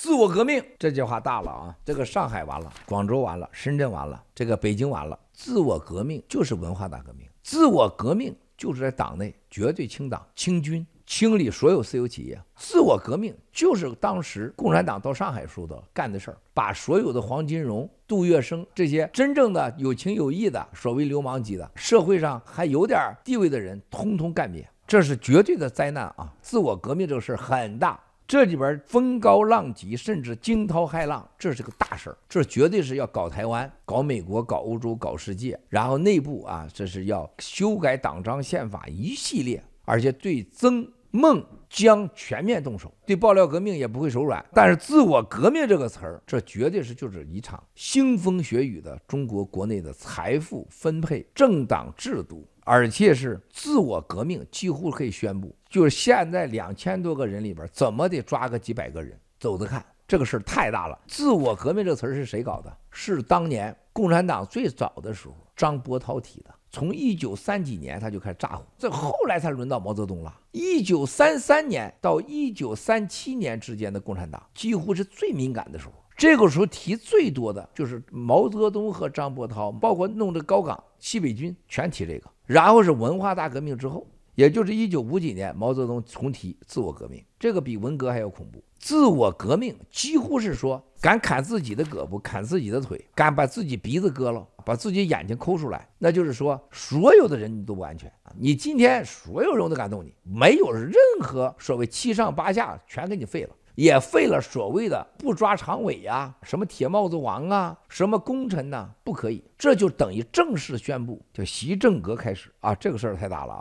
自我革命这句话大了啊！这个上海完了，广州完了，深圳完了，这个北京完了。自我革命就是文化大革命，自我革命就是在党内绝对清党、清军、清理所有私有企业。自我革命就是当时共产党到上海时候干的事儿，把所有的黄金荣、杜月笙这些真正的有情有义的所谓流氓级的、社会上还有点地位的人，通通干灭。这是绝对的灾难啊！自我革命这个事儿很大。这里边风高浪急，甚至惊涛骇浪，这是个大事儿，这绝对是要搞台湾、搞美国、搞欧洲、搞世界，然后内部啊，这是要修改党章、宪法一系列，而且对曾孟江全面动手，对爆料革命也不会手软。但是“自我革命”这个词儿，这绝对是就是一场腥风血雨的中国国内的财富分配、政党制度，而且是自我革命，几乎可以宣布。就是现在两千多个人里边，怎么得抓个几百个人？走着看，这个事儿太大了。自我革命这个词儿是谁搞的？是当年共产党最早的时候，张波涛提的。从一九三几年他就开始咋呼，这后来才轮到毛泽东了。一九三三年到一九三七年之间的共产党，几乎是最敏感的时候。这个时候提最多的就是毛泽东和张伯涛，包括弄这高岗、西北军，全提这个。然后是文化大革命之后。也就是一九五几年，毛泽东重提自我革命，这个比文革还要恐怖。自我革命几乎是说，敢砍自己的胳膊，砍自己的腿，敢把自己鼻子割了，把自己眼睛抠出来，那就是说，所有的人都不安全。你今天所有人都敢动你，没有任何所谓七上八下，全给你废了，也废了所谓的不抓常委呀，什么铁帽子王啊，什么功臣呐，不可以。这就等于正式宣布叫习政革开始啊，这个事儿太大了。